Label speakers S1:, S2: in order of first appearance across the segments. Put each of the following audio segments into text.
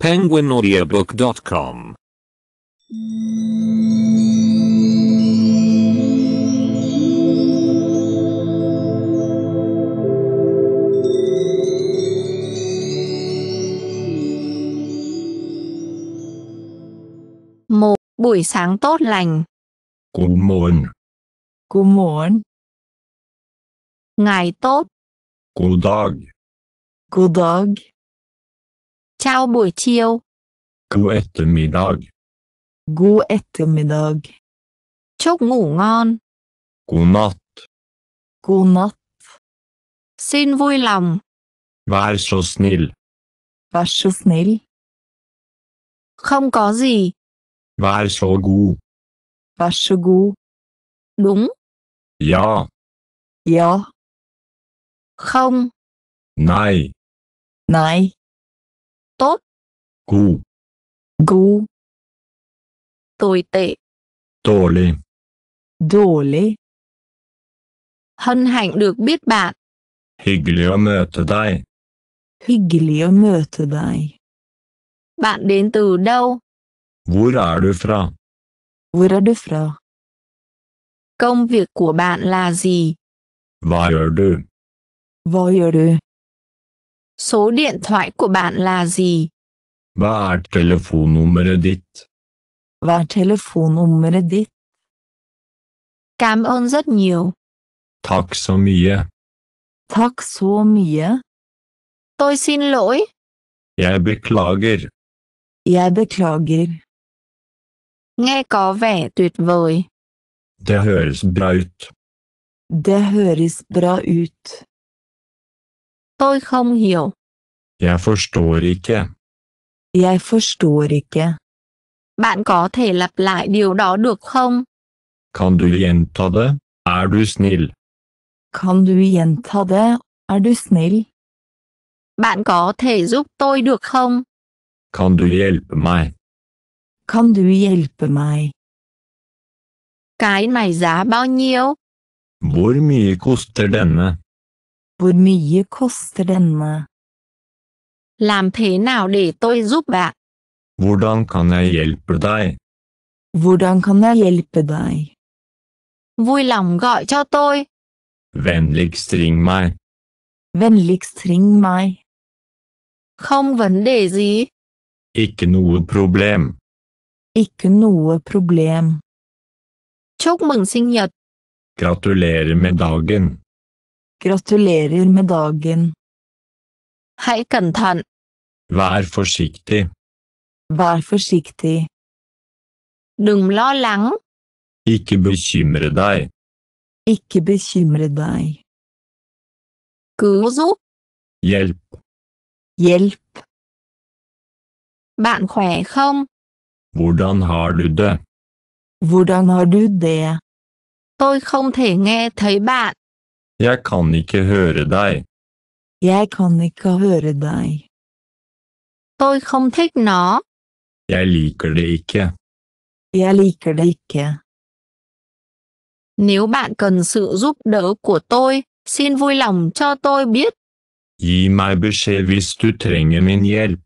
S1: penguinaudiobook.com
S2: một buổi sáng tốt lành
S3: Good morning.
S2: Good morning. ngày tốt
S3: Good dog.
S2: Good dog. Chào buổi chiều.
S3: God eftermiddag.
S2: God eftermiddag. Chúc ngủ ngon. God natt. God natt. Xin vui lòng.
S3: Vær så snill.
S2: Vær så snill. Không có gì.
S3: Vær så god.
S2: Vær så god. Đúng. Ja. Ja. Không. Nei. Nei tốt gu gu tồi tệ dårlig dårlig hân hạnh được biết bạn
S3: hyggelig att möta dig
S2: hyggelig att möta dig bạn đến từ đâu
S3: Hvor er du fra?
S2: Hvor er du fra? Công việc của bạn là gì?
S3: Vad gör du?
S2: Vad gör du? Số điện thoại của bạn là gì?
S3: Hva er telefonnummeret ditt?
S2: Hva er telefonnummeret ditt? Cảm ơn rất nhiều.
S3: Tack så mye.
S2: Tack så mye. Tôi xin lỗi.
S3: Jeg beklager.
S2: Jeg beklager. Nghe có vẻ tuyệt vời.
S3: Det høres bra ut.
S2: Det høres bra ut. Tôi không hiểu.
S3: Jeg forstår ikke.
S2: Jeg forstår ikke. Bạn có thể lặp lại điều đó được không?
S1: Kan du gjenta det? Er du snill?
S2: Kan du gjenta det? Er du snill? Bạn có thể giúp tôi được không?
S3: Kan du hjelpe meg?
S2: Kan du hjelpe meg? Cái này giá bao nhiêu?
S3: Hvor mye koster denne?
S2: Hvor mye koster denne? Làm thế nào để tôi giúp bạn?
S1: Hvordan kan jeg hjelpe deg?
S2: Hvordan kan jeg hjelpe deg? Vui lòng gọi cho tôi.
S3: Vennligst ring meg.
S2: Vennligst ring meg. Không vấn đề gì.
S3: Ikke noe problem.
S2: Ikke noe problem. Chúc mừng sinh nhật.
S3: Gratulerer med dagen.
S2: Gratulerer med dagen. Hei cẩn
S3: Vær forsiktig.
S2: Vær forsiktig. Đừng lo lắng.
S3: Ikke bekymre deg.
S2: Ikke bekymre deg. Cứu giúp. Hjelp. Hjelp. Bạn khỏe không?
S3: Hvordan har du det?
S2: Hvordan har du det? Tôi không thể nghe thấy bạn.
S1: Jeg kan ikke høre
S3: deg.
S2: Jeg kan ikke høre deg. Tôi không thích nó.
S3: Jeg liker det ikke.
S2: Jeg liker det ikke. Nếu bạn cần sự giúp đỡ của tôi, xin vui lòng cho tôi biết.
S1: Gi meg beskjed hvis du trenger min hjelp.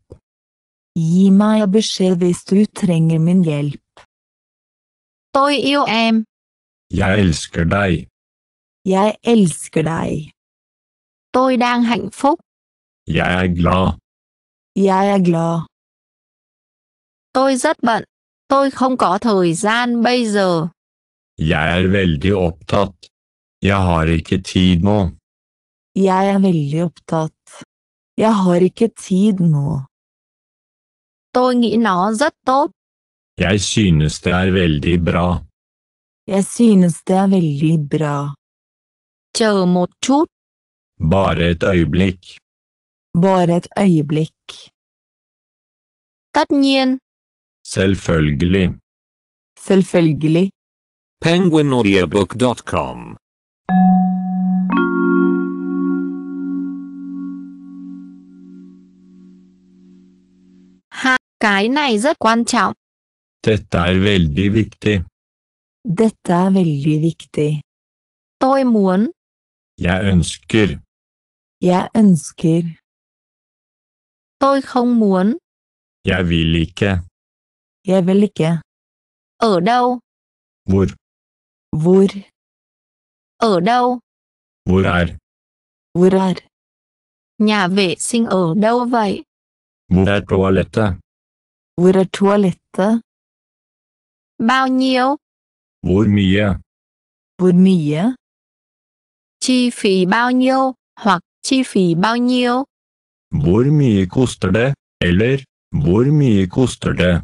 S2: Gi meg beskjed hvis du trenger min hjelp. Tôi yêu em.
S3: Jeg elsker deg.
S2: Jeg dạ, elsker deg. Tôi đang hạnh phúc.
S3: Jeg dạ, er glad.
S2: Jeg dạ, er glad. Tôi rất bận. Tôi không có thời gian bây giờ.
S3: Jeg er veldig opptatt. Jeg har ikke tid nå.
S2: Jeg er veldig opptatt. Jeg har ikke tid nå. Tôi nghĩ nó rất tốt.
S3: Jeg synes det er veldig bra.
S2: Jeg synes det er veldig bra. Chờ một chút.
S3: Bare et øyeblikk.
S2: Bare et øyeblikk. Tất nhiên.
S3: Selvfølgelig.
S2: Selvfølgelig.
S1: Penguinaudiobook.com
S2: cái này rất quan trọng.
S3: Detta är er väldigt viktigt.
S2: Detta är er väldigt viktigt. Tôi muốn.
S3: Jeg ønsker.
S2: Jeg ønsker. Tôi không muốn.
S3: Jeg vil ikke.
S2: Jeg vil ikke. Ở đâu? Hvor. Hvor. Ở đâu? Hvor er. Hvor er. Nhà vệ sinh ở đâu vậy?
S3: Hvor er toalettet?
S2: Hvor er toalettet? Bao nhiêu? Hvor mye? Hvor mye? chi phí bao nhiêu hoặc chi phí bao nhiêu.
S1: Hvor mye koster det? Eller hvor
S3: mye koster det?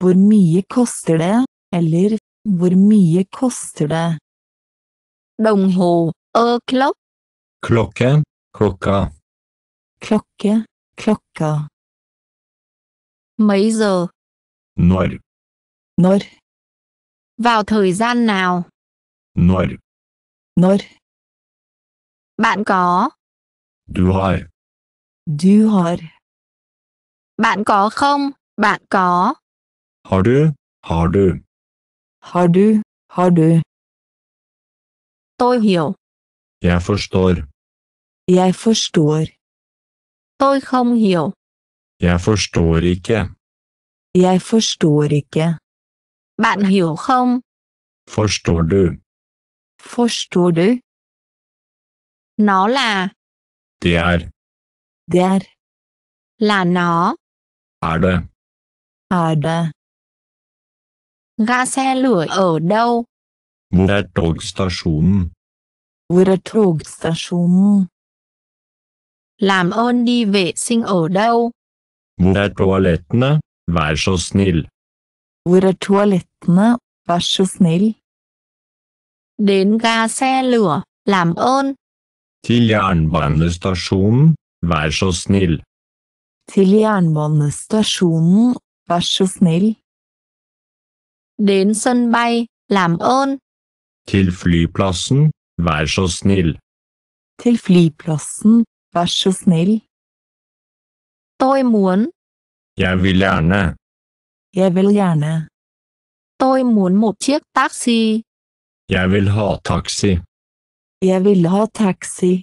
S2: Hvor mye koster det? Eller hvor mye koster det? Đồng hồ, a clock.
S3: Klokke, klokka.
S2: Klokke, à. klokka. À. Mấy giờ? Når. Når. Vào thời gian nào? Når. Når. Bạn có. Du har. Du har. Bạn có không? Bạn có.
S3: Har du? Har du. Har du?
S2: Har du. Tôi hiểu.
S3: Jeg forstår.
S2: Jeg forstår. Tôi không hiểu.
S3: Jeg forstår ikke.
S2: Jeg forstår ikke. Bạn hiểu không?
S3: Forstår du?
S2: Forstår du? Nó là der, der er. là nó. Er, er det Ga xe lửa ở đâu?
S3: Hvor er togstasjonen?
S2: Hvor er togstasjonen? Làm ơn đi vệ sinh ở đâu?
S3: Hvor er toalettene? Vær så snill.
S2: Hvor er toalettene? Vær så snill. Đến ga xe lửa, làm ơn.
S3: Til
S1: jernbanestasjonen, vær så snill.
S2: Til jernbanestasjonen, vær så snill. Đến sân bay, làm ơn.
S3: Til flyplassen, vær så snill.
S2: Til flyplassen, vær så snill. Tôi muốn.
S3: Jeg vil gjerne.
S2: Jeg vil gjerne. Tôi muốn một chiếc taxi.
S3: Jeg vil ha taxi.
S2: Jeg vil ha taxi.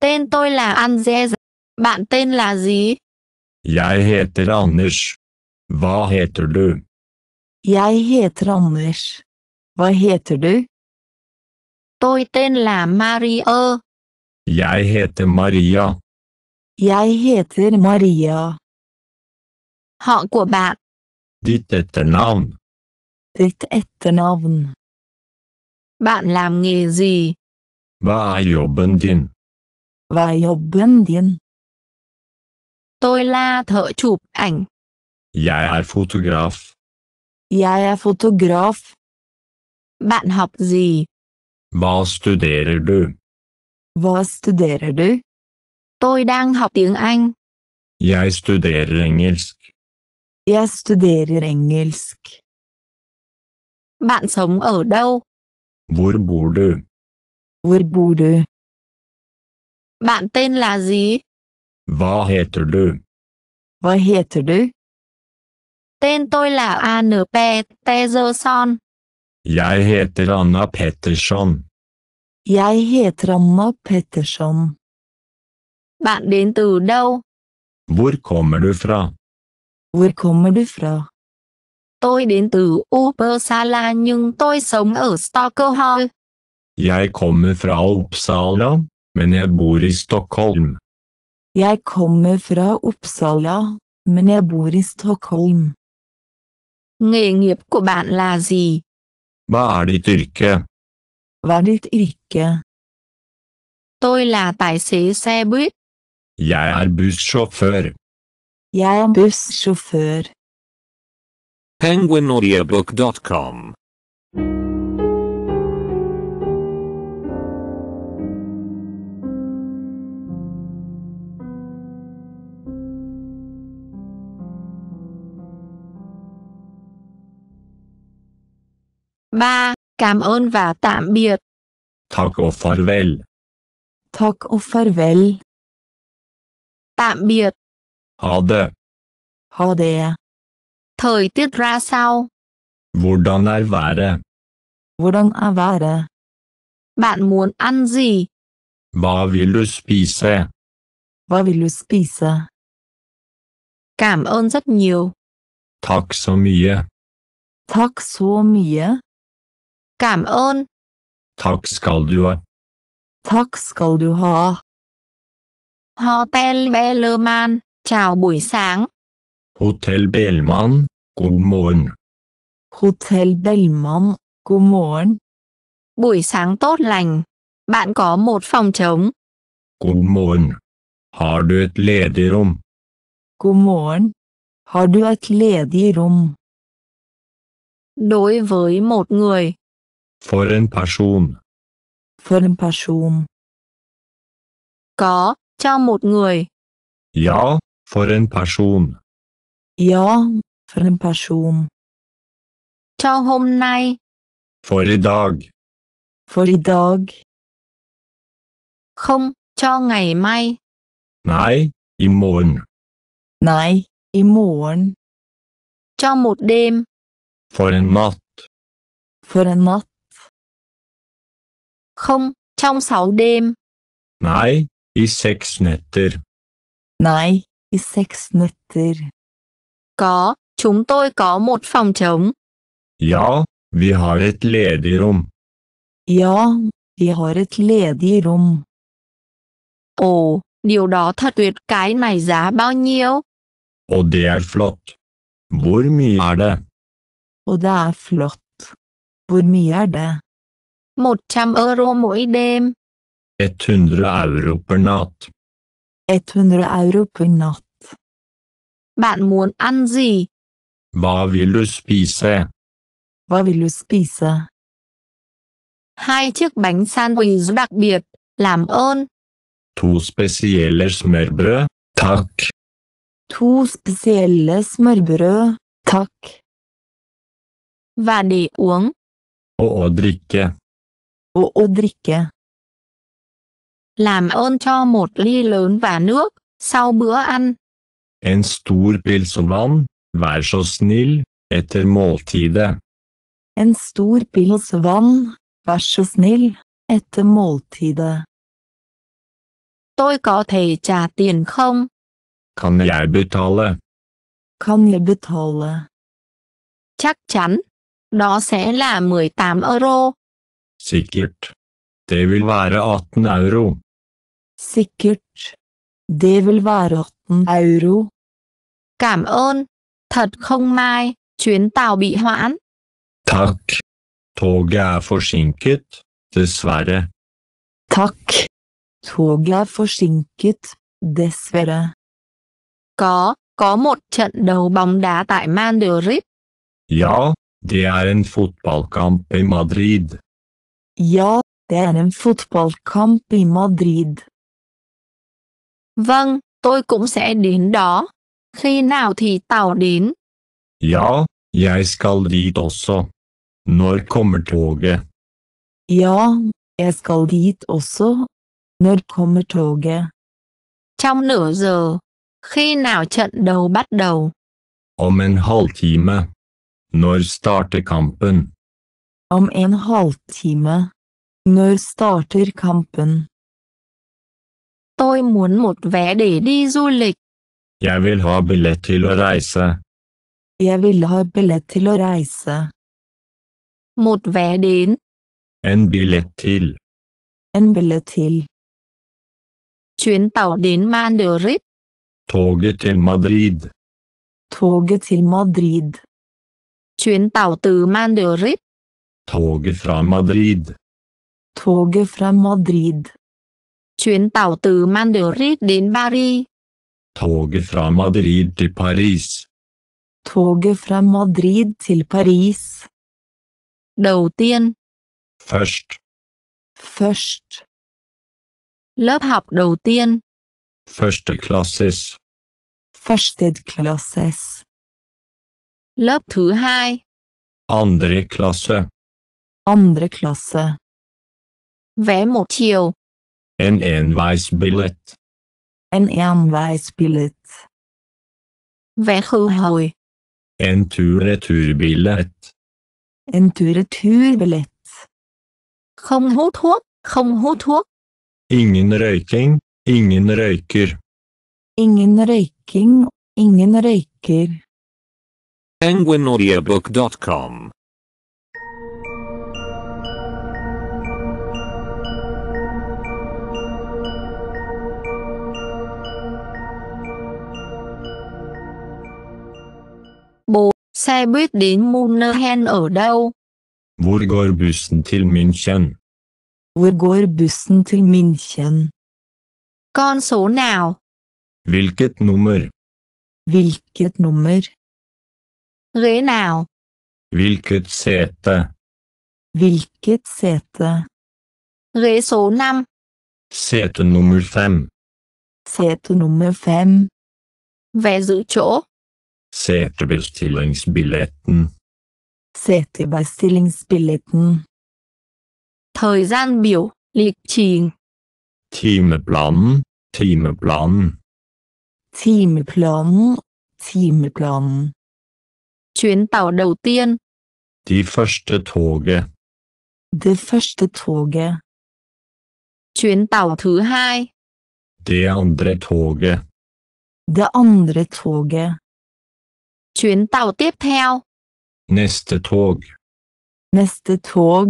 S2: Tên tôi là Andres. Bạn tên là gì?
S3: Jeg heter Anders. Hva heter du?
S2: Jeg heter Anders. Hva heter du? Tôi tên là Maria.
S3: Jeg heter Maria.
S2: Jeg heter Maria. Họ của bạn.
S3: Ditt etternavn.
S2: Ditt etternavn. Bạn làm nghề gì?
S3: Vad är jobben din?
S2: Vad är jobben din? Tôi là thợ chụp ảnh.
S3: Jag dạ, är fotograf.
S2: Jag dạ, är fotograf. Bạn học gì?
S3: Vad studerar du?
S2: Vad studerar du? Tôi đang học tiếng Anh.
S3: Jag studerar engelsk.
S2: Jag studerar engelsk. Bạn sống ở đâu?
S3: Var bor du?
S2: Vượt bù du? Bạn tên là gì? Hva heter du? Hva heter du? Tên tôi là A. N. P. Peterson.
S1: Jeg heter Anna Peterson.
S2: Jeg heter Anna Peterson. Bạn đến từ đâu?
S3: Hvor kommer du fra?
S2: Hvor kommer du fra? Tôi đến từ Uppsala nhưng tôi sống ở Stockholm.
S1: Jeg kommer fra Oppsala, men jeg bor i Stockholm.
S2: Jeg kommer fra Uppsala, men jeg bor i Stockholm. Nghề nghiệp của bạn là gì?
S3: Hva er ditt yrke?
S2: Hva er ditt yrke? Tôi là tài xế xe buýt.
S3: Jeg er bussjåfør.
S2: Jeg er bussjåfør. 3. Cảm ơn và tạm biệt.
S3: Tack och farväl.
S2: Tack och farväl. Tạm biệt. Ha det. Ha det. Thời tiết ra sao?
S3: Hvordan er været?
S2: Hvordan er været? Bạn muốn ăn gì?
S3: Hva vil du spise?
S2: Hva vil du spise? Cảm ơn rất nhiều.
S3: Tack så mye.
S2: Tack så mye. Cảm ơn.
S3: Takk skal du ha.
S2: Takk skal du ha. Hotel Bellman, chào buổi sáng.
S3: Hotel Bellman, god morgen.
S2: Hotel Bellman, god morgen. Buổi sáng tốt lành. Bạn có một phòng trống. God morgen. Har du et ledig rom? God morgen. Har du et ledig rom? Đối với một người,
S3: For en person.
S2: For en person. Có, cho một người.
S3: Ja, for en person.
S2: Ja, for en person. Cho hôm nay.
S3: For i dag.
S2: For i dag. Không, cho ngày mai.
S3: Nej, i morgen.
S2: Nej, i morgen. Cho một đêm.
S3: For en natt.
S2: För en natt. Không, trong 6 đêm.
S3: Nej, i sex nätter.
S2: Nej, i sex nätter. Có, chúng tôi có một phòng trống.
S1: Ja, vi har ett
S3: ledigrum.
S2: Ja, vi har ett ledigrum. Ồ, điều đó thật tuyệt, cái này giá bao nhiêu?
S3: Och det är er flott. Hvor mye er det?
S2: Och det är er flott. Hvor mye er det? 100 euro mỗi đêm.
S3: 100 euro per natt.
S2: 100 euro per night. Bạn muốn ăn gì?
S3: Hva vill du spise?
S2: Hva vill du spise? Hai chiếc bánh sandwich đặc biệt, làm ơn.
S3: To specielle smørbrød, takk.
S2: To specielle smørbrød, takk. Và để uống.
S3: Og å drikke.
S2: Å, drikke. Làm ơn cho một ly lớn và nước, sau bữa ăn.
S1: En stor pils og vann, vær så snill, etter måltidet.
S2: En stor pils vann, vær så snill, etter måltidet. Tôi có thể trả tiền không?
S1: Kan jeg betale?
S2: Kan jeg betale? Chắc chắn. Đó sẽ là 18 euro.
S3: Sikkert. Det vil være 18 euro.
S2: Sikkert. Det vil være 18 euro. Cảm ơn. Thật không may, chuyến tàu bị hoãn.
S3: Takk. Toget er forsinket, dessverre.
S2: Takk. Toget er forsinket, dessverre. Có, có một trận đấu bóng đá tại Madrid.
S1: Ja, det er en fotballkamp i
S2: Madrid. Ja, det är er en fotbollskamp i Madrid. Vâng, tôi cũng sẽ đến đó. Khi nào thì tàu đến?
S3: Ja, jeg skal dit også. Når kommer
S2: toget? Ja, jeg skal dit også. Når kommer toget? Trong nửa giờ. Khi nào trận đấu bắt đầu?
S1: Om en halvtime. Når starter kampen?
S2: Om en halvtime. Når starter kampen? Tôi muốn một vé để đi du lịch.
S1: Jeg vil ha billett til å reise.
S2: Jeg vil ha billett til å reise. Một vé đến.
S3: En billett til.
S2: En billett til. Chuyến tàu đến Madrid. Toget til Madrid. Toget til Madrid. Chuyến tàu từ Madrid Toget
S1: fra Madrid.
S2: Toget fra Madrid. Chuyến tàu từ Madrid đến Paris.
S1: Toget fra Madrid til Paris.
S2: Toget fra Madrid til Paris. Đầu tiên. Først. Først. Lớp học đầu tiên.
S3: Førsteklasses.
S2: Førsteklasses. Lớp thứ hai.
S3: Andre klasse.
S2: Andre klasse. Vé một chiều.
S3: En enveisbillett.
S2: En enveisbillett. Vé khứ hồi.
S3: En tur retur
S2: En tur-retur-billett. Không hút thuốc, không hút
S1: Ingen røyking,
S3: ingen røyker.
S2: Ingen røyking, ingen røyker.
S3: Penguinaudiabook.com
S2: Xe buýt đến Munerhen ở đâu?
S3: Hvor går
S1: bussen til München?
S2: Hvor går bussen til München? Con số nào?
S3: Hvilket nummer?
S2: Hvilket nummer? Ghế nào?
S3: Hvilket sete?
S2: Hvilket sete? Ghế số 5.
S3: Sete nummer 5.
S2: Sete nummer 5. Vé giữ chỗ.
S3: Setebestillingsbilletten.
S2: Setebestillingsbilletten. Thời gian biểu, lịch trình.
S3: Timeplanen, timeplanen.
S2: Timeplanen, timeplanen. Chuyến tàu đầu tiên.
S3: De første toget.
S2: Det første toget. Chuyến tàu thứ hai.
S3: Det andre toget.
S2: Det andre toget. Chuyến tàu tiếp theo.
S3: Nästa tåg.
S2: Nästa tåg.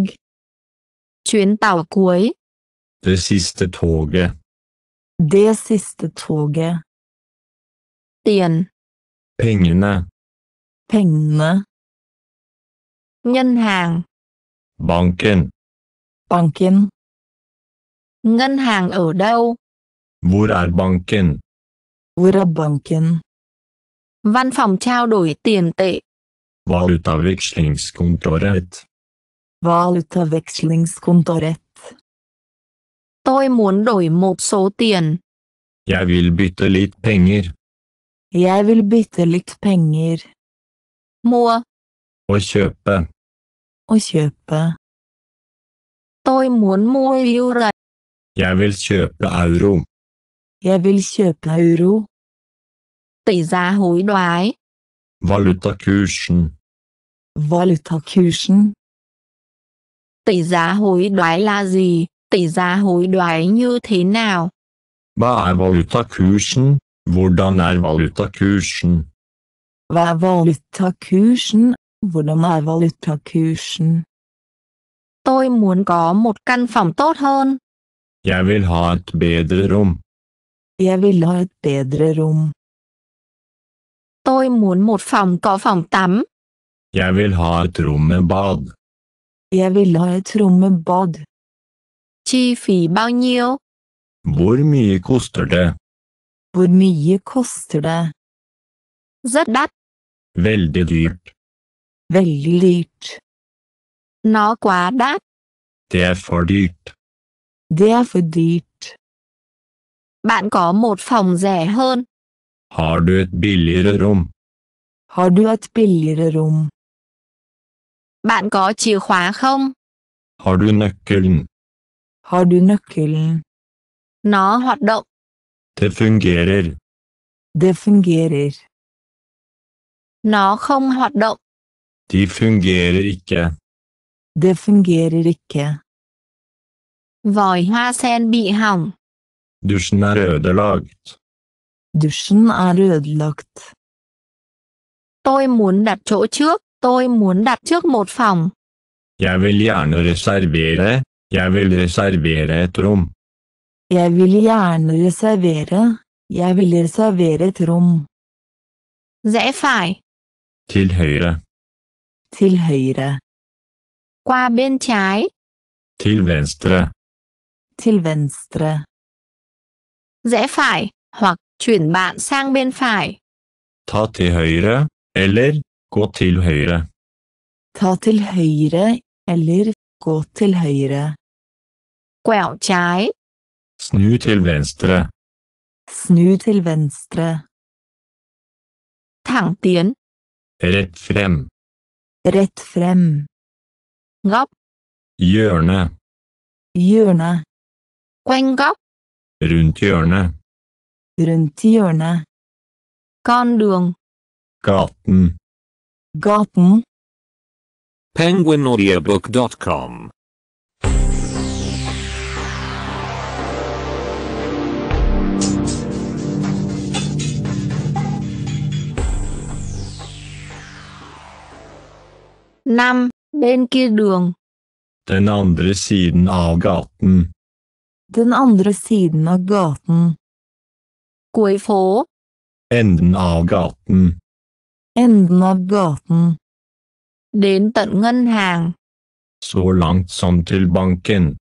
S2: Chuyến tàu cuối.
S3: Det sista tåget.
S2: Det sista tåget. Tiền.
S3: Pengarna.
S2: Pengarna. Ngân hàng.
S3: Banken.
S2: Banken. Ngân hàng ở đâu?
S3: Hvor er banken?
S2: Hvor er banken? Văn phòng trao đổi tiền tệ.
S3: Valutaväxlingskontoret.
S2: Valutaväxlingskontoret. Tôi muốn đổi một số tiền.
S3: Jeg vil bytte litt penger.
S2: Jeg vil bytte litt penger. Mua.
S3: Å kjøpe.
S2: Å kjøpe. Tôi muốn mua euro.
S3: Jeg vil kjøpe euro.
S2: Jeg vil kjøpe euro. tỷ giá hối đoái. Valutakursen. Valutakursen. Tỷ giá hối đoái là gì? Tỷ giá hối đoái như thế nào?
S1: Hvad er valutakursen? Hvordan er valutakursen?
S2: Hvad er valutakursen? Hvordan er valutakursen? Tôi muốn có một căn phòng tốt hơn.
S3: Jeg vil ha et bedre rom.
S2: Jeg vil ha et bedre rom. Tôi muốn một phòng có phòng tắm.
S3: Jeg vil ha et rom med bad.
S2: Jeg vil ha et rom med bad. Chi phí bao nhiêu?
S3: Hvor mye koster det?
S2: Hvor mye koster det? Rất đắt.
S3: Veldig dyrt.
S2: Veldig dyrt. Nó quá đắt.
S3: Det er for dyrt.
S2: Det er for dyrt. Bạn có một phòng rẻ hơn.
S3: Har du et billigere rom?
S2: Har du et billigere rom? Bạn có chìa khóa không?
S3: Har du nøkkelen?
S2: Har du nøkkelen? Nó hoạt động.
S3: Det fungerer.
S2: Det fungerer. Nå không hoạt động.
S3: De fungerer ikke.
S2: Det fungerer ikke. Vòi hoa sen bị hỏng.
S3: Dusjen er ødelagt.
S2: Dusjen er ødelagt. Tôi muốn đặt chỗ trước, tôi muốn đặt trước một phòng.
S3: Jeg vil gjerne
S1: reservere, jeg vil reservere et rom.
S2: Jeg vil gjerne reservere, jeg vil reservere et rom. Rẽ phải.
S3: Til høyre.
S2: Til høyre. Qua bên trái.
S3: Til venstre.
S2: Til venstre. Rẽ phải, hoặc Chuyển bạn sang bên phải.
S3: Ta til høyre, eller gå til høyre.
S2: Ta til høyre, eller gå til høyre. Quẹo trái.
S3: Snu til venstre.
S2: Snu til venstre. Thẳng tiến.
S3: Rett frem.
S2: Rett frem. Góc. Hjørne. Hjørne. Quanh góc.
S3: Rundt hjørnet.
S2: Rundt hjørnet. Con đường.
S3: Gaten.
S2: Gaten.
S3: PenguinAudiobook.com
S2: Nam, bên kia đường.
S3: Den andre siden av gaten.
S2: Den andre siden av gaten. Cuối phố.
S3: Enden av gatan.
S2: Enden av gatan. Đến tận ngân hàng.
S3: Så långt
S1: som till banken.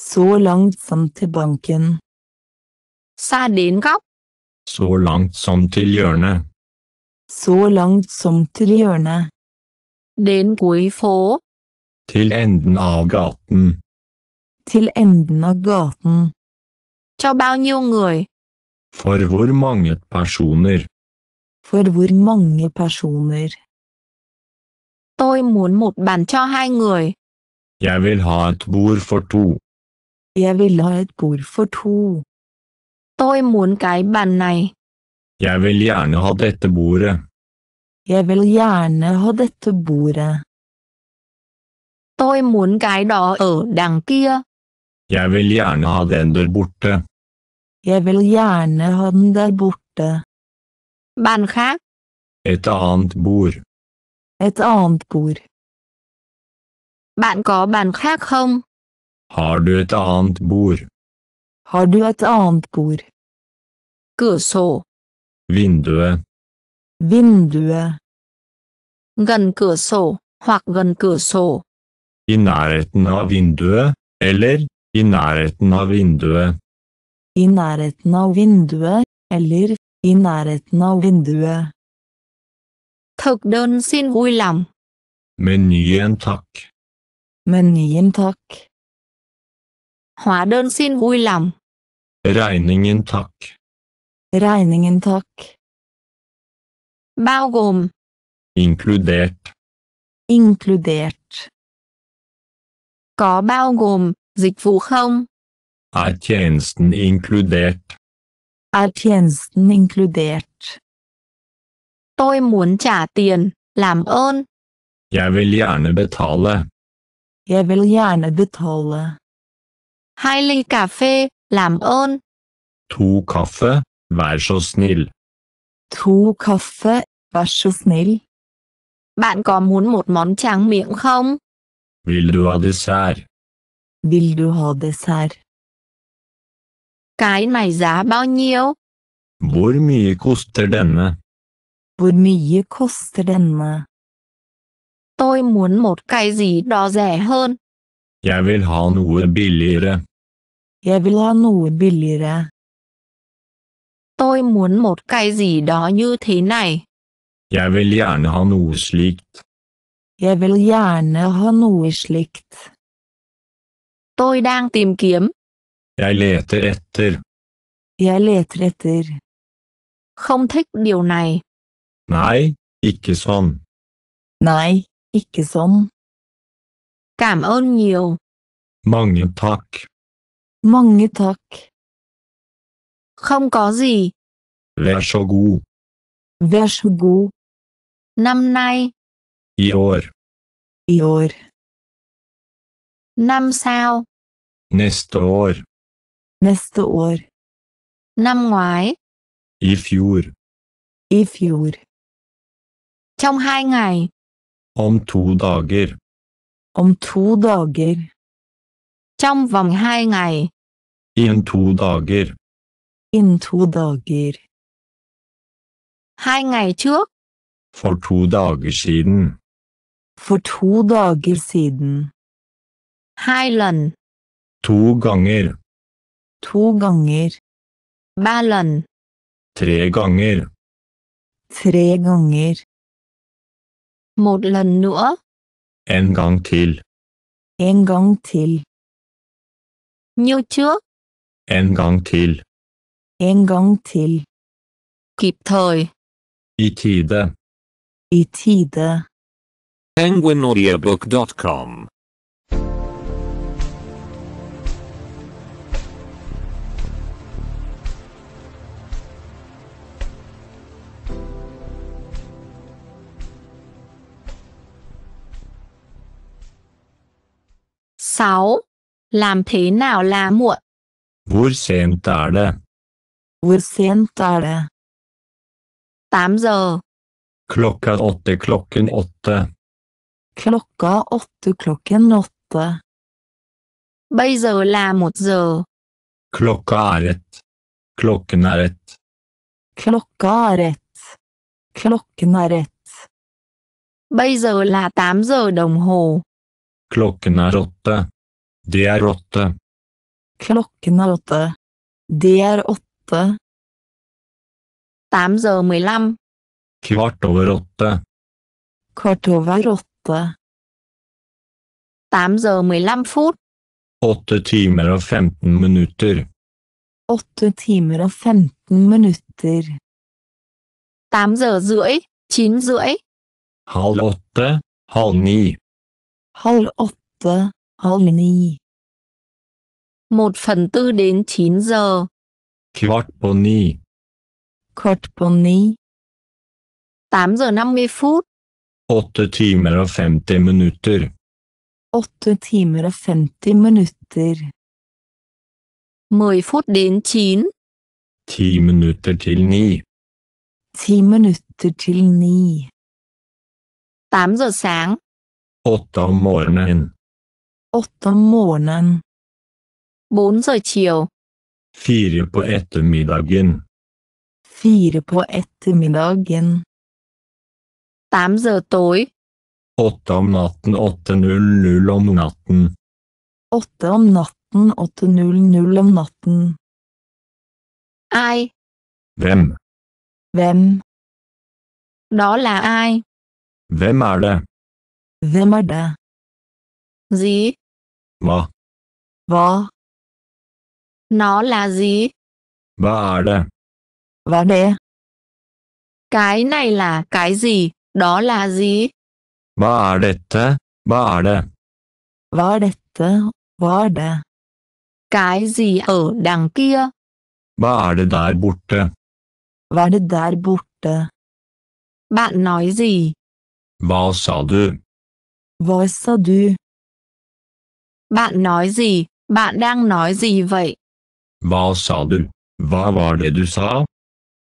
S2: Så långt som till banken. Xa đến góc.
S1: Så långt som till hjørnet.
S2: Så långt som till hjørnet. Đến cuối phố.
S3: Till enden av gaten.
S2: Till enden av gaten. Cho bao nhiêu người?
S1: For hvor mange personer?
S2: For hvor mange personer? Tôi muốn một bàn cho hai người.
S3: Jeg vil ha et bord for to.
S2: Jeg vil ha et bord for to. Tôi muốn cái bàn này.
S3: Jeg vil gjerne ha dette bordet.
S2: Jeg vil gjerne ha dette bordet. Tôi muốn cái đó ở đằng kia.
S3: Jeg vil gjerne ha den der borte.
S2: Jeg vil gjerne ha den der borte. Bàn
S3: Et annet bord.
S2: Et annet bord. Bạn có bàn khác không?
S3: Har du et annet bord?
S2: Har du et annet bord? Cửa sổ.
S3: Vinduet.
S2: Vinduet. Gần cửa sổ, hoặc gần cửa sổ.
S3: I nærheten
S1: av vinduet, eller i nærheten av vinduet.
S2: i nærheten av vinduet, eller i nærheten av vinduet. Thực đơn xin vui lòng.
S3: Menyen tak.
S2: Menyen tak. Hóa đơn xin vui lòng.
S3: Regningen tak.
S2: Regningen tak. Bao gồm.
S3: Inkludert.
S2: Inkludert. Có bao gồm dịch vụ không?
S3: Er tjenesten inkludert?
S2: Er tjenesten inkludert? Tôi muốn trả tiền, làm ơn.
S3: Jeg vil gjerne betale.
S2: Jeg vil gjerne betale. Hai ly cà phê, làm ơn.
S1: To kaffe, vær så snill.
S2: To kaffe, vær så snill. Bạn có muốn một món tráng miệng không? Vil du ha dessert? Vil du ha dessert? Cái này giá bao nhiêu?
S3: Hvor mye koster denne?
S2: Hvor mye koster denne? Tôi muốn một cái gì đó rẻ hơn.
S3: Jeg dạ vil ha noe billigere. Jeg
S2: dạ vil ha noe billigere. Tôi muốn một cái gì đó như thế này.
S3: Jeg dạ vil gjerne ha noe slikt.
S2: Jeg vil gjerne ha noe slikt. Tôi đang tìm kiếm.
S3: Jeg leter etter.
S2: Jeg leter etter. Không thích điều này.
S3: Nei, ikke sånn.
S2: Nei, ikke sånn. Cảm ơn nhiều.
S3: Mange takk.
S2: Mange takk. Không có gì.
S3: Vær så god.
S2: Vær så god. Năm nay.
S3: I år. I år.
S2: Năm sau.
S3: Neste år.
S2: Neste år. Năm ngoái.
S3: I fjor.
S2: I fjor. Trong hai ngày.
S3: Om to dager.
S2: Om to dager. Trong vòng hai ngày.
S3: In to dager.
S2: In to dager. Hai ngày trước.
S3: For to dager siden.
S2: For to dager siden. Hai lần.
S3: To ganger
S2: to ganger. Ballon.
S3: Tre ganger.
S2: Tre ganger. Một lần nữa.
S3: En gang til.
S2: En gang til. Như trước.
S3: En gang til.
S2: En gang til. Kịp thời.
S3: I tide.
S2: I tide.
S3: Penguinaudiobook.com
S2: 6. Làm thế nào là muộn?
S3: Hvor sent er det?
S2: Hvor sent er det? 8 giờ.
S3: Klokka åtte klokken åtte.
S2: Klokka åtte klokken åtte. Bây giờ là một giờ.
S3: Klokka er ett. Klokken er ett.
S2: Klokka er ett. Klokken er ett. Bây giờ là 8 giờ đồng hồ.
S3: Klokken er åtte. Det er åtte.
S2: Klokken er åtte. Det er åtte. 8 giờ 15.
S3: Kvart over åtte.
S2: Kvart over åtte. 8 giờ 15 phút.
S3: Åtte timer og 15 minutter.
S2: Åtte timer og 15 minutter. 8 giờ rưỡi, 9 rưỡi.
S3: Halv åtte, halv ni.
S2: halv åtta, halv nio. Một phần tư đến chín giờ.
S3: Kvart på ni.
S2: Kvart på ni. Tám giờ năm mươi phút.
S3: Åtte timer og 50 minutter.
S2: Åtte timer og 50 minutter. Mười phút đến chín.
S3: Ti minutter til ni.
S2: Ti minutter til ni. Tám giờ sáng.
S3: Åtte om morgenen.
S2: Åtte om morgenen. Bốn giờ
S3: Fire på ettermiddagen.
S2: Fire på ettermiddagen. Tám giờ tối.
S3: Åtte om natten 8.00 om natten.
S2: Åtte om natten 8.00 om natten. Ei. Hvem? Hvem? Da là ei. Hvem er det? Vemada. Gì? Mà. Vò. Nó là gì?
S3: Bà đè.
S2: Bà đè. Cái này là cái gì? Đó là gì?
S3: Vad är detta? Vad är det?
S2: Vad är detta? Vad är det? Cái gì ở đằng kia?
S3: Vad är det där borta?
S2: Vad är det där borta? Bạn nói gì?
S3: Vad sa du?
S2: Vad sa du? Bạn nói gì? Bạn đang nói gì vậy?
S3: Vad sa du? Vad var det du sa?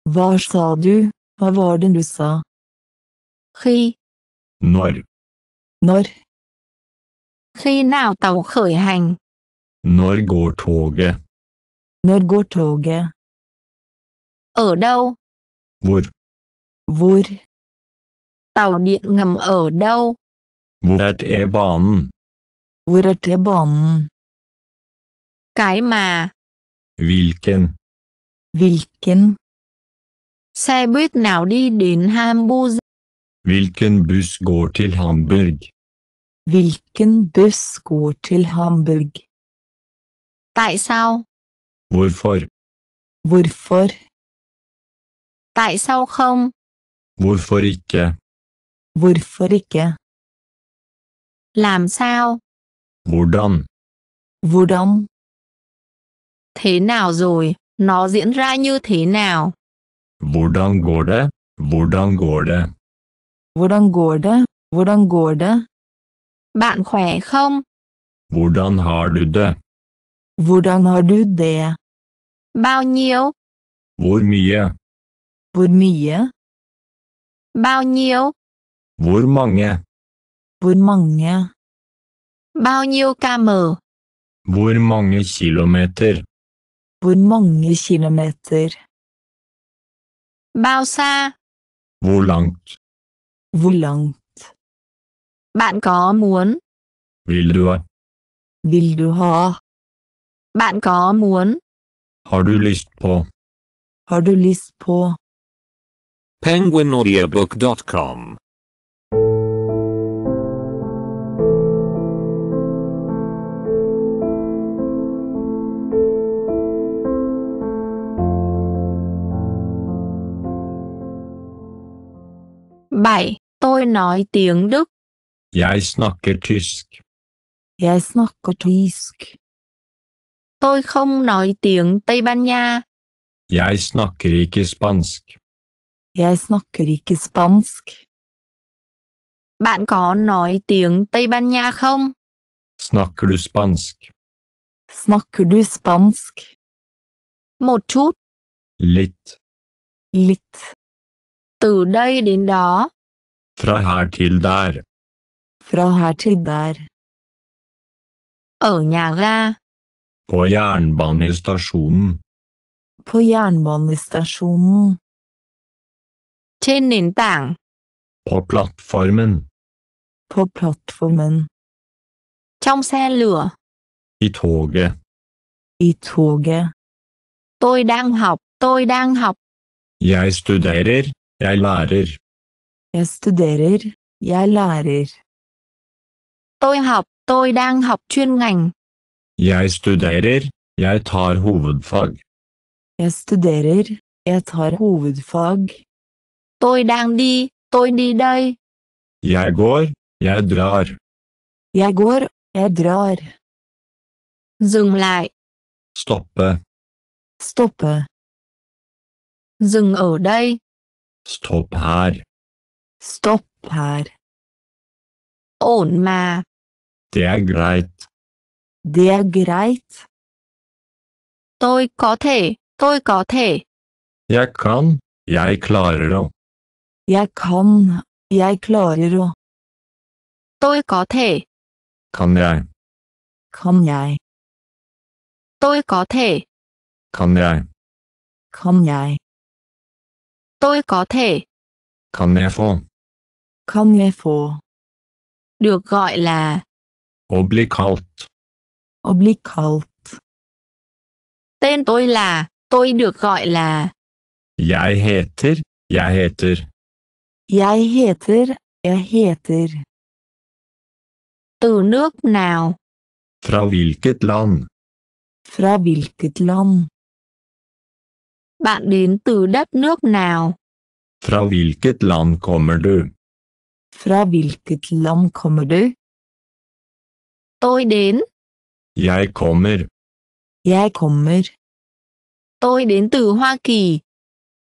S2: Vad sa du? Vad var det du sa? Khi. Når. Når. Khi nào tàu khởi hành?
S3: Når går toget?
S2: Når går toget? Ở đâu? Hvor. Hvor. Tàu điện ngầm ở đâu?
S3: Hvor er T-banen?
S2: Hvor er T-banen? Cái ma? Hvilken? Hvilken? Xe buýt nào đi đến Hamburg?
S3: Hvilken buss går til Hamburg?
S2: Hvilken buss går til Hamburg? Tại sao? Hvorfor? Hvorfor? Tại sao không?
S3: Hvorfor ikke?
S2: Hvorfor ikke? Làm sao? Hvordan? Hvordan? Thế nào rồi? Nó diễn ra như thế nào?
S3: Hvordan går det? Hvordan går det?
S2: Hvordan går det? Hvordan går det? Bạn khỏe không?
S3: Hvordan har du det?
S2: Hvordan har du det? Bao nhiêu?
S3: Hvor mye?
S2: Hvor mye? Bao nhiêu?
S3: Hvor mange?
S2: Hvor mange? Bao nhiêu km?
S3: Hvor mange kilometer?
S2: Hvor mange kilometer? Bao xa?
S3: Hvor langt?
S2: Hvor langt? Bạn có muốn? Vil du ha? Vil du ha? Bạn có muốn?
S3: Har du lyst på?
S2: Har du lyst på?
S3: Penguinaudiobook.com
S2: tôi nói tiếng Đức.
S3: Jeg snakker tysk.
S2: Jeg snakker tysk. Tôi không nói tiếng Tây Ban Nha.
S1: Jeg snakker ikke spansk.
S2: Jeg snakker ikke spansk. Bạn có nói tiếng Tây Ban Nha không?
S3: Snakker du spansk?
S2: Snakker du spansk? Một chút. Lit. Lit. Từ đây đến đó.
S3: Fra her til der.
S2: Fra her til der. Ångjerde.
S3: På jernbanestasjonen.
S2: På jernbanestasjonen. Tjenindang.
S3: På plattformen.
S2: På plattformen. Trong
S3: I toget.
S2: I toget. Tôi đang học, tôi đang học.
S3: Jeg studerer, jeg lærer.
S2: Jeg studerer. Jeg lærer. Tôi học. Tôi đang học chuyên ngành.
S3: Jeg studerer. Jeg tar hovedfag.
S2: Jeg studerer. Jeg tar hovedfag. Tôi đang đi. Tôi đi đây.
S3: Jeg går. Jeg drar.
S2: Jeg går. Jeg drar. Dừng lại. Stoppe. Stoppe. Dừng ở đây.
S3: Stopp her.
S2: Stopp her. Ordn meg.
S3: Det er greit.
S2: Det er greit. Tôi có thể, tôi có thể.
S3: Jeg kan, jeg klarer å.
S2: Jeg kan, jeg klarer å. Tôi có thể. Kan jeg. Kan jeg. Tôi có thể. Kan jeg. Kan jeg. Tôi có thể.
S3: Kan jeg få.
S2: Komme få. Được gọi là
S3: oblikalt
S2: oblikalt Tên tôi là, tôi được gọi là
S3: Jeg heter, jeg heter.
S2: Jeg heter, jeg heter. Từ nước nào?
S3: Fra hvilket land?
S2: Fra hvilket land? Bạn đến từ đất nước nào?
S3: Fra hvilket land kommer du?
S2: Fra hvilket land kommer du? Tôi đến.
S3: Jeg kommer.
S2: Jeg kommer. Tôi đến từ Hoa Kỳ.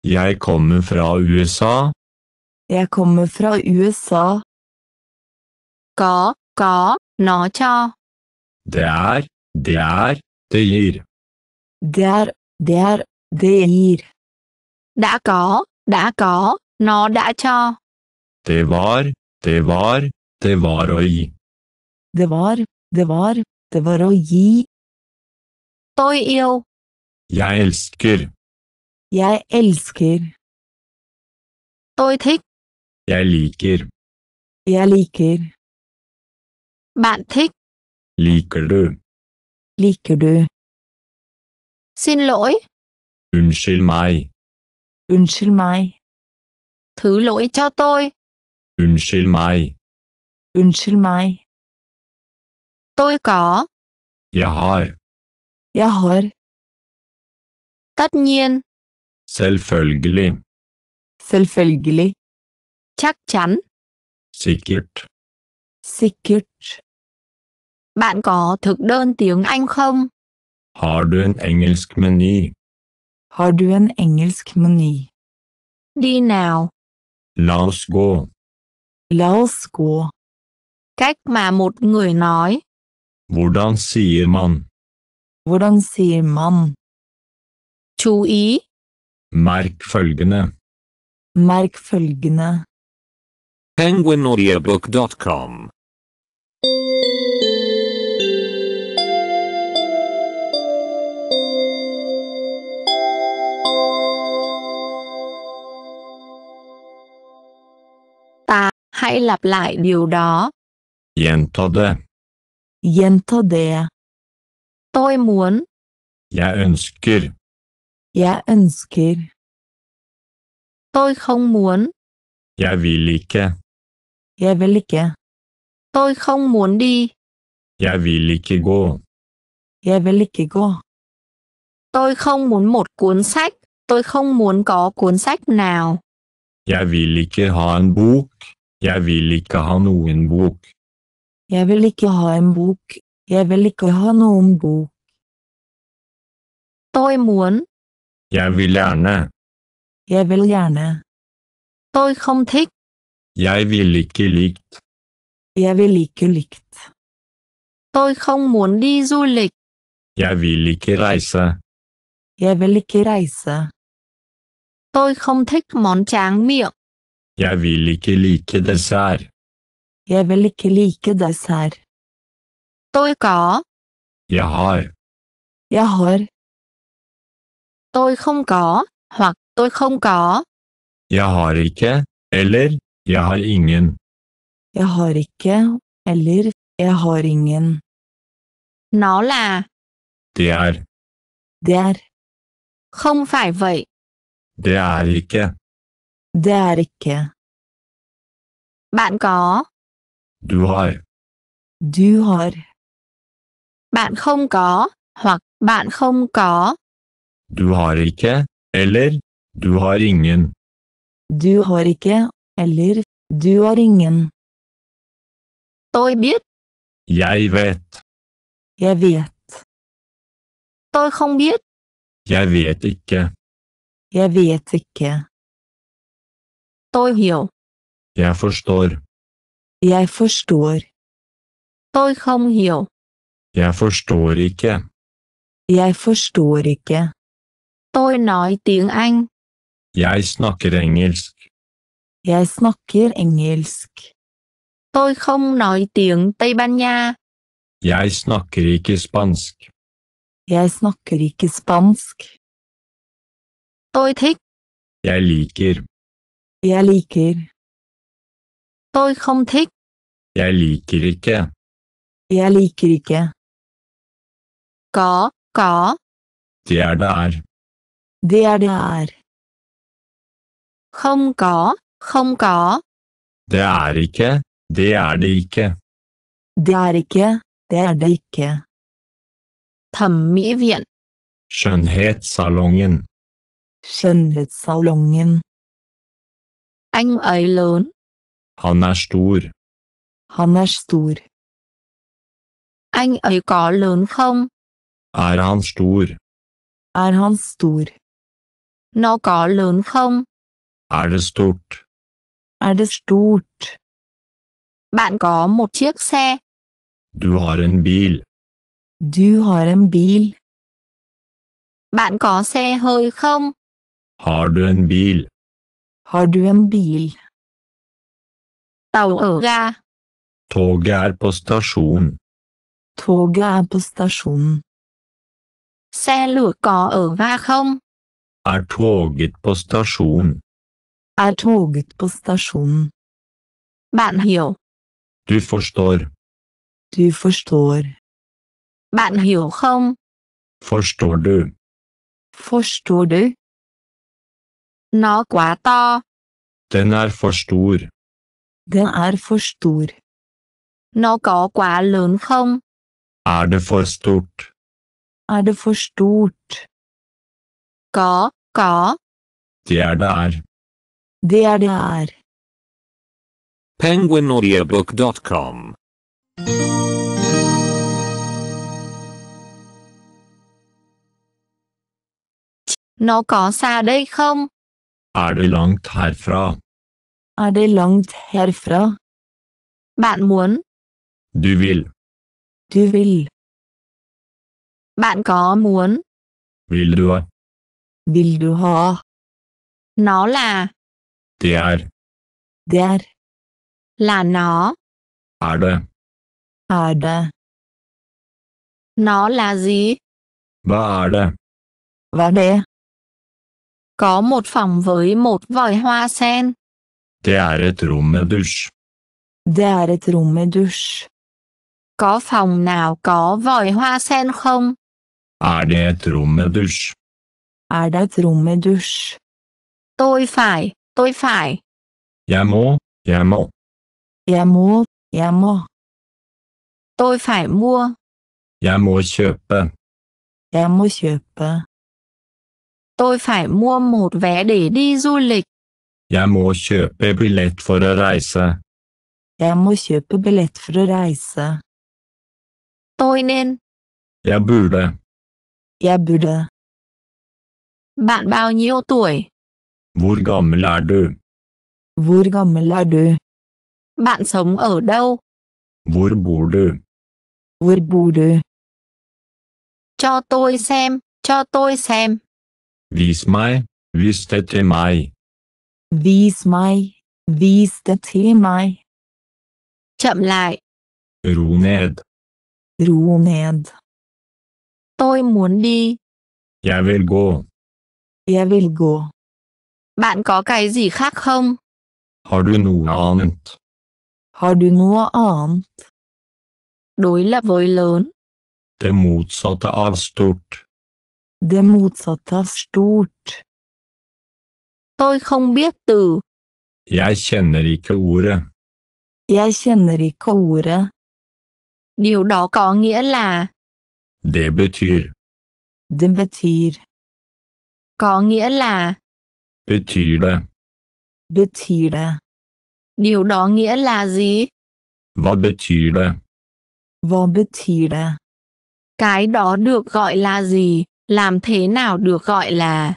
S3: Jeg kommer fra USA.
S2: Jeg kommer fra USA. Có, có, nó cho.
S3: Det er, det er, det gir.
S2: Det er, det er, det gir. Đã có, đã có, nó đã cho.
S3: Det var, det var, det var å gi.
S2: Det var, det var, det var å gi. Tôi yêu.
S3: Jeg elsker.
S2: Jeg elsker. Tôi thích.
S3: Jeg liker.
S2: Jeg liker. Bạn thích.
S3: Liker du.
S2: Liker du. Xin lỗi.
S3: Unnskyld meg.
S2: Unnskyld meg. Thứ lỗi cho tôi.
S3: Unnskyld meg.
S2: Unnskyld meg. Tôi có.
S3: Jeg har.
S2: Jeg har. Tất nhiên.
S3: Selvfølgelig.
S2: Selvfølgelig. Chắc chắn.
S3: Sikkert.
S2: Sikkert. Bạn có thực đơn tiếng Anh không?
S3: Har du en engelsk meny?
S2: Har du en engelsk meny? Đi nào.
S3: Lad os gå.
S2: La oss gå. Cách mà một người nói.
S3: Hvordan sier man?
S2: Hvordan sier man? Chú ý.
S3: Merk følgende.
S2: Merk følgende.
S3: Penguinaudiobok.com
S2: hãy lặp lại điều đó.
S3: Gjenta det.
S2: Gjenta det. Tôi muốn.
S3: Jeg dạ ønsker. Jeg
S2: dạ ønsker. Tôi không muốn.
S3: Jeg vil ikke.
S2: Jeg vil ikke. Tôi không muốn đi.
S3: Jeg vil ikke gå.
S2: Jeg vil ikke gå. Tôi không muốn một cuốn sách. Tôi không muốn có cuốn sách nào.
S1: Jeg vil ikke ha en bok.
S3: Jeg vil ikke ha noen bok.
S2: Jeg vil ikke ha en bok. Jeg vil ikke ha noen bok. Tôi muốn.
S3: Jeg vil gjerne.
S2: Jeg vil gjerne. Tôi không thích.
S3: Jeg vil ikke likt.
S2: Jeg vil ikke likt. Tôi không muốn đi du lịch.
S1: Jeg vil ikke reise.
S2: Jeg vil ikke reise. Tôi không thích món tráng miệng.
S3: Jeg vil ikke like dessert.
S2: Jeg vil ikke like dessert. Tôi có. Jeg har. Jeg har. Tôi không có, hoặc tôi không có.
S3: Jeg har ikke, eller jeg har ingen.
S2: Jeg har ikke, eller jeg har ingen. Nó là. Det er. Det er. Không phải vậy.
S3: Det er ikke.
S2: Det er ikke. Bạn có. Du har. Du har. Bạn không có, hoặc bạn không có.
S3: Du har ikke, eller du har ingen.
S2: Du har ikke, eller du har ingen. Tôi biết.
S3: Jeg vet.
S2: Jeg vet. Tôi không biết.
S3: Jeg vet ikke.
S2: Jeg vet ikke. Tôi hiểu.
S3: Jeg forstår.
S2: Jeg forstår. Tôi không hiểu.
S3: Jeg forstår ikke.
S2: Jeg forstår ikke. Tôi nói tiếng Anh.
S1: Jeg snakker engelsk.
S2: Jeg snakker engelsk. Tôi không nói tiếng Tây Ban Nha.
S1: Jeg snakker
S3: ikke spansk.
S2: Jeg snakker ikke spansk. Tôi thích.
S3: Jeg liker.
S2: Jeg liker. Tôi không thích.
S3: Jeg liker ikke.
S2: Jeg liker ikke. Có, có.
S3: Det er det er.
S2: Det er det er. Không có, không có. Det
S3: er ikke, det er det ikke.
S2: Det er ikke, det er det ikke. Thẩm
S3: Skjønnhetssalongen.
S2: Skjønnhetssalongen. anh ấy lớn
S3: han er stor
S2: han er stor anh ấy có lớn không
S3: er han stor
S2: er han stor nó có lớn không
S3: er det stort
S2: er det stort bạn có một chiếc xe
S3: du har en bil
S2: du har en bil bạn có xe hơi không
S3: har du en bil
S2: Har du en bil? Toget.
S3: Toget er på stasjonen.
S2: Toget er på stasjonen. Xe lửa có ở
S1: Er
S3: toget på stasjonen?
S2: Er toget på stasjonen? Bạn
S3: Du forstår.
S2: Du forstår. Bạn hiểu
S3: Forstår du?
S2: Forstår du? Nó quá to.
S3: Den er for stor.
S2: Den er for stor. Nó có quá lớn không?
S3: Er det for stort?
S2: Er det for stort? Có, có.
S3: Det er det er.
S2: Det er det er.
S3: Penguinaudiobook.com
S2: Nó có xa đây không?
S3: Er det langt herfra?
S2: Er det langt herfra? Bạn muốn. Du vil. Du vil. Bạn có muốn.
S3: Vil du ha. Vil du
S2: ha. Nó là. Det er. Det er. Là nó. Er det. Er det. Nó là gì?
S3: Hvad er det?
S2: Hvad er det? Có một phòng với một vòi hoa sen.
S3: Det er et rom med dusj.
S2: Det er et rom med dusj. Có phòng nào có vòi hoa sen không?
S1: Er det et rom med dusj?
S2: Er det et rom med dusj? Tôi phải, tôi phải.
S3: Jeg må, jeg må.
S2: Jeg må, jeg må. Tôi phải mua.
S3: Jeg må kjøpe.
S2: Jeg må kjøpe. Tôi phải mua một vé để đi du lịch.
S1: Jeg må kjøpe billett for å reise.
S2: Jeg må kjøpe billett for å reise. Tôi nên.
S3: Jeg burde.
S2: Jeg burde. Bạn bao nhiêu tuổi?
S3: Hvor gammel er du?
S2: Hvor gammel er du? Bạn sống ở đâu?
S3: Hvor bor du?
S2: Hvor bor du? Cho tôi xem, cho tôi xem.
S3: Vismai, vistete mai.
S2: Vis mai, vistete mai. Chậm lại.
S3: Runed.
S2: Runed. Tôi muốn đi.
S3: Jeg vil gå.
S2: Jeg vil gå. Bạn có cái gì khác không?
S3: Har du noe annet?
S2: Har du noe annet? Đối lập với lớn.
S3: Det motsatte av stort.
S2: Det motsatte av stort. Tôi không biết từ.
S3: Jeg kjenner ikke ordet.
S2: Jeg kjenner ikke ordet. Điều đó có nghĩa là
S3: Det betyr.
S2: Det betyr. Có nghĩa là
S3: Betyr det.
S2: Betyr det. Điều đó nghĩa là gì?
S3: Hva betyr det?
S2: Hva betyr det? Cái đó được gọi là gì? Làm thế nào được gọi là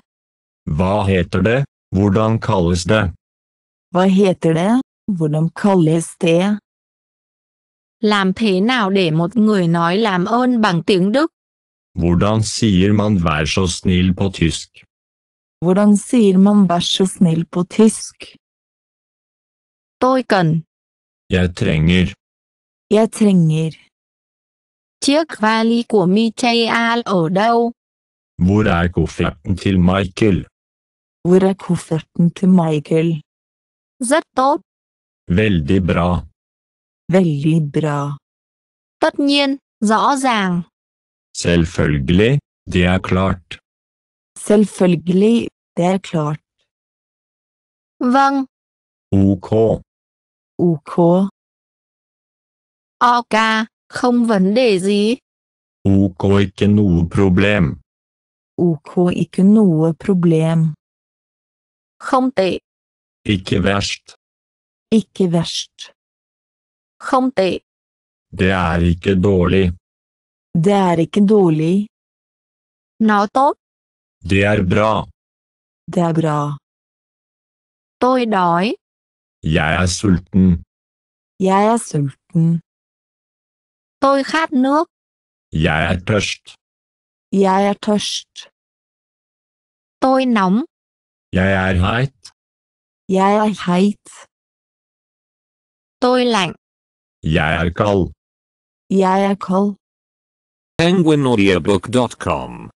S1: Hva heter det? Hvordan kalles det?
S2: Hva heter det? Hvordan kalles det? Làm thế nào để một người nói làm ơn bằng tiếng Đức?
S1: Hvordan sier man vær så snill på tysk?
S2: Hvordan sier man vær så snill på tysk? Tôi cần.
S3: Jeg trenger.
S2: Jeg trenger. Chiếc vali của Michael ở đâu?
S1: Hvor er kofferten til Michael?
S2: Hvor er kofferten til Michael? Zettall.
S3: Veldig bra.
S2: Veldig bra. Tất nhiên, rõ ràng.
S3: Selvfølgelig, det er klart.
S2: Selvfølgelig, det er klart. Vâng. Ok. Ok. Ok, không vấn đề gì.
S3: Ok, ikke noe problem
S2: ok, ikke noe problem. Không tệ.
S3: Ikke verst.
S2: Ikke verst. Không tệ.
S3: Det er ikke dårlig.
S2: Det er ikke dårlig. Nó tốt.
S3: Det er bra.
S2: Det er bra. Tôi đói.
S3: Jeg er sulten.
S2: Jeg er sulten. Tôi khát nước.
S3: Jeg er tørst.
S2: Jeg er tørst. Tôi nóng.
S3: Jeg er heit.
S2: Jeg er heit. Tôi lạnh.
S3: Jeg dạ, er kold.
S2: Dạ, Jeg er kold.
S3: Penguinaudiobook.com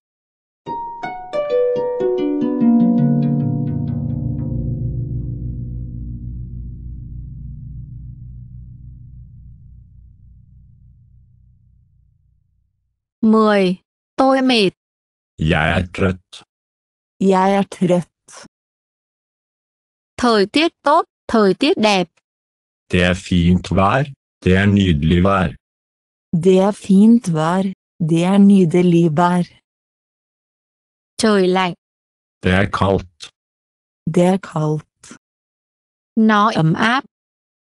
S2: mười Tôi mệt.
S3: Jeg dạ, er
S2: Jeg er trøtt. Thời tiết tốt, thời tiết đẹp.
S3: Det er fint vær. Det er nydelig vær.
S2: Det er fint vær. Det er nydelig vær. Trời lạnh.
S3: Det er kaldt.
S2: Det er kaldt. Nó ấm áp.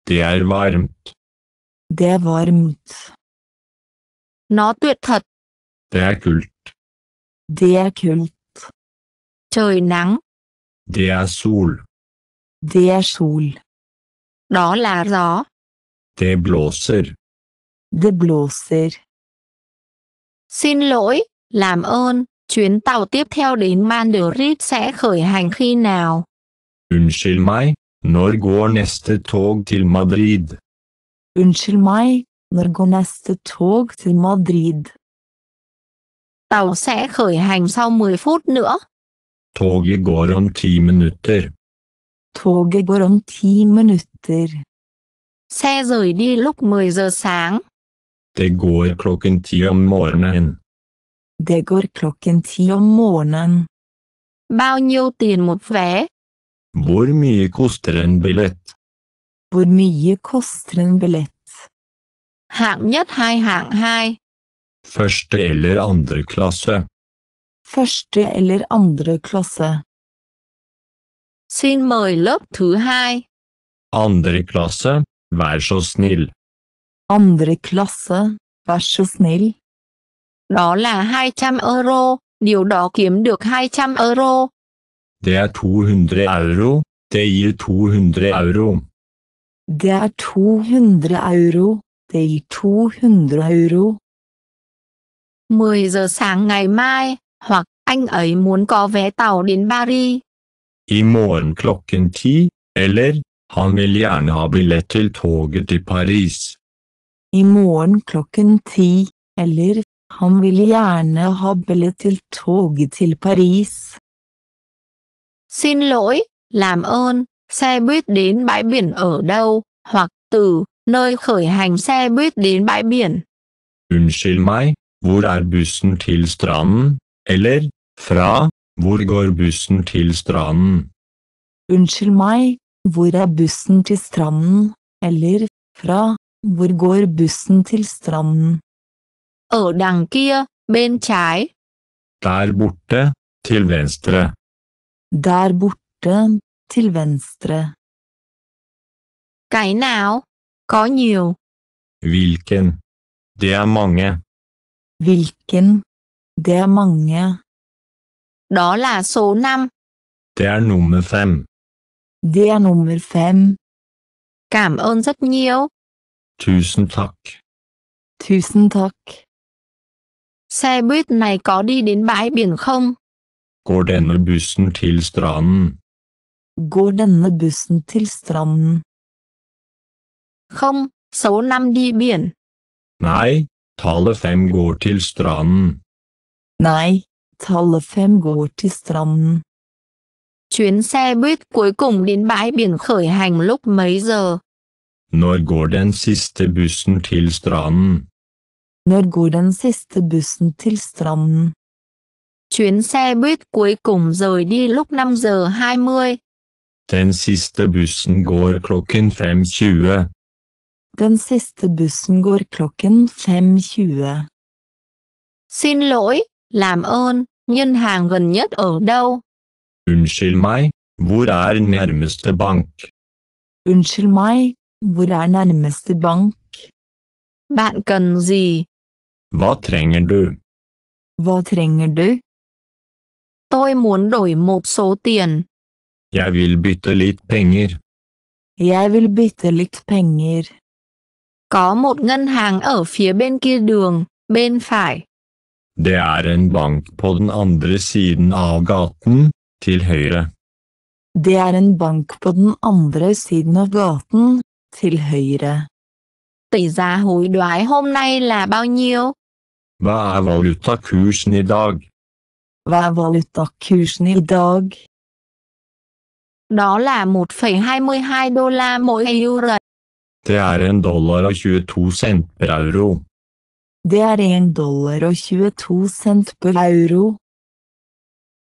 S3: Det er varmt.
S2: Det er varmt. Nó tuyệt thật.
S3: Det er kult.
S2: Det er kult. Trời nắng.
S3: Der Sol.
S2: Der Sol. Đó là gió.
S3: Det blåser.
S2: Det blåser. Xin lỗi, làm ơn, chuyến tàu tiếp theo đến Madrid sẽ khởi hành khi nào?
S1: Undskyld mig, når går næste tog til Madrid?
S2: Undskyld mig, når går næste tog til Madrid? Tàu sẽ khởi hành sau 10 phút nữa. Toget
S1: går om ti minutter.
S2: Toget går om ti minutter. Xe rời đi lúc 10 giờ sáng.
S1: Det går klokken ti om morgenen.
S2: Det går klokken ti om morgenen. Bao nhiêu tiền một vé?
S1: Hvor mye koster en billett?
S2: Hvor mye koster en billett? Hạng nhất hay hạng hai?
S1: Første eller andre klasse?
S2: Første eller andre klasse. Xin mời lớp thứ hai.
S3: Andre klasse, vær så snill.
S2: Andre klasse, vær så snill. Đó là 200 euro, điều đó kiếm được 200 euro.
S1: Det er 200 euro, det gir 200 euro.
S2: Det er 200 euro, det gir 200 euro. 10 giờ sáng ngày mai, hoặc anh ấy muốn có vé tàu đến Paris.
S1: I morgen klokken 10, eller han vill gärna ha biljett till tåget till Paris.
S2: I morgen klokken 10, eller han vill gärna ha biljett till tåget till Paris. Xin lỗi, làm ơn, xe buýt đến bãi biển ở đâu, hoặc từ nơi khởi hành xe buýt đến bãi biển.
S1: Unnskyld mig, hvor er bussen til stranden? Eller, fra, hvor går bussen til
S2: stranden? Unnskyld meg, hvor er bussen til stranden? Eller, fra, hvor går bussen til stranden? Ở đằng kia, bên trái.
S3: Der borte, til venstre.
S2: Der borte, til venstre. Cái nào? Có nhiều.
S3: Hvilken? Det er mange.
S2: Hvilken? Det er mange. Đó là số 5.
S3: Det er nummer fem.
S2: Det er nummer fem. Cảm ơn rất nhiều.
S3: Tusen tak.
S2: Tusen tak. Xe buýt này có đi đến bãi biển không?
S3: Går denne bussen til stranden?
S2: Går denne bussen til stranden? Không, số 5 đi biển.
S3: Nei, tallet 5 går til
S2: stranden. Nei, tallet fem går til stranden. Chuyến xe buýt cuối cùng đến bãi biển khởi hành lúc mấy giờ?
S1: Når går den siste bussen til stranden?
S2: Når går den siste bussen til stranden? Chuyến xe buýt cuối cùng rời đi lúc 5 giờ 20.
S1: Den siste bussen går klokken 5.20.
S2: Den siste bussen går klokken 5.20. Xin lỗi, làm ơn, ngân hàng gần nhất ở đâu? Undskyld
S1: mig, hvor er nærmeste bank?
S2: Undskyld mig, hvor er nærmeste bank? Bạn cần gì?
S3: Hvad trænger du?
S2: Hvad trænger du? Tôi muốn đổi một số tiền.
S3: Jeg vil bytte lidt penger.
S2: Jeg vil bytte lidt penger. Có một ngân hàng ở phía bên kia đường, bên phải.
S1: Det er en bank på den andre siden av gaten, til høyre.
S2: Det er en bank på den andre siden av gaten, til høyre. Tỷ giá hối đoái hôm nay là bao nhiêu?
S1: Hva er valutakursen i dag?
S2: Hva er valutakursen i dag? Đó là 1,22 đô la mỗi euro.
S1: Det er en dollar og 22 cent per euro.
S2: Det er 1 dollar og 22 cent per euro.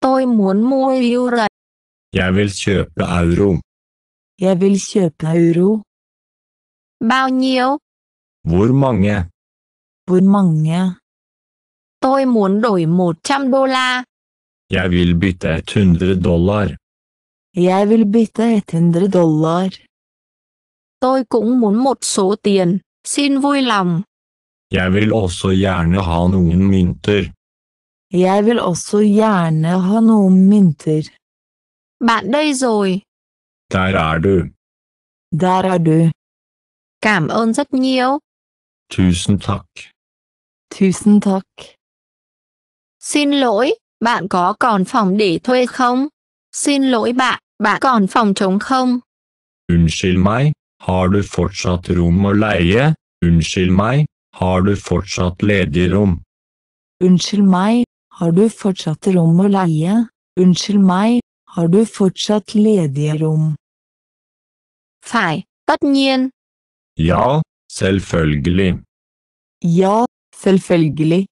S2: euro.
S3: Jeg vil kjøpe euro.
S2: Jeg vil kjøpe euro. Bao nhiêu?
S3: Hvor mange?
S2: Hvor mange? Tôi muốn đổi 100 đô la.
S1: Jeg vil bytte 100 dollar.
S2: Jeg vil bytte 100 dollar. Tôi cũng muốn một số tiền, xin vui lòng.
S1: Jeg vil også gjerne ha noen
S3: mynter.
S2: Jeg vil også gjerne ha noen mynter. Bạn đây rồi.
S3: Der er du.
S2: Der er du. Cảm ơn rất nhiều.
S3: Tusen takk.
S2: Tusen takk. Xin lỗi, bạn có còn phòng để thuê không? Xin lỗi bạn, bạn còn phòng trống không?
S1: Unnskyld meg, har du fortsatt rom å leie? Unnskyld meg, Har du fortsatt ledig rom?
S2: Unnskyld meg, har du fortsatt rom å leie? Unnskyld meg, har du fortsatt ledige rom? Phải, tất nhiên.
S3: Ja, selvfølgelig.
S2: Ja, selvfølgelig.